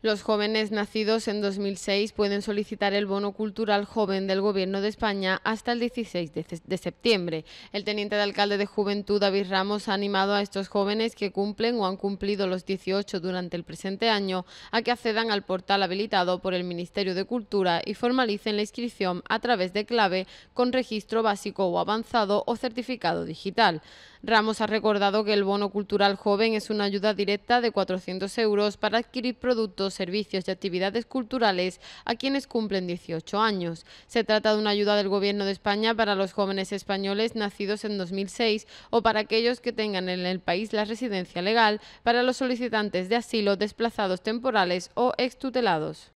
Los jóvenes nacidos en 2006 pueden solicitar el bono cultural joven del Gobierno de España hasta el 16 de septiembre. El teniente de alcalde de Juventud, David Ramos, ha animado a estos jóvenes que cumplen o han cumplido los 18 durante el presente año a que accedan al portal habilitado por el Ministerio de Cultura y formalicen la inscripción a través de clave con registro básico o avanzado o certificado digital. Ramos ha recordado que el bono cultural joven es una ayuda directa de 400 euros para adquirir productos servicios y actividades culturales a quienes cumplen 18 años. Se trata de una ayuda del Gobierno de España para los jóvenes españoles nacidos en 2006 o para aquellos que tengan en el país la residencia legal, para los solicitantes de asilo, desplazados temporales o extutelados.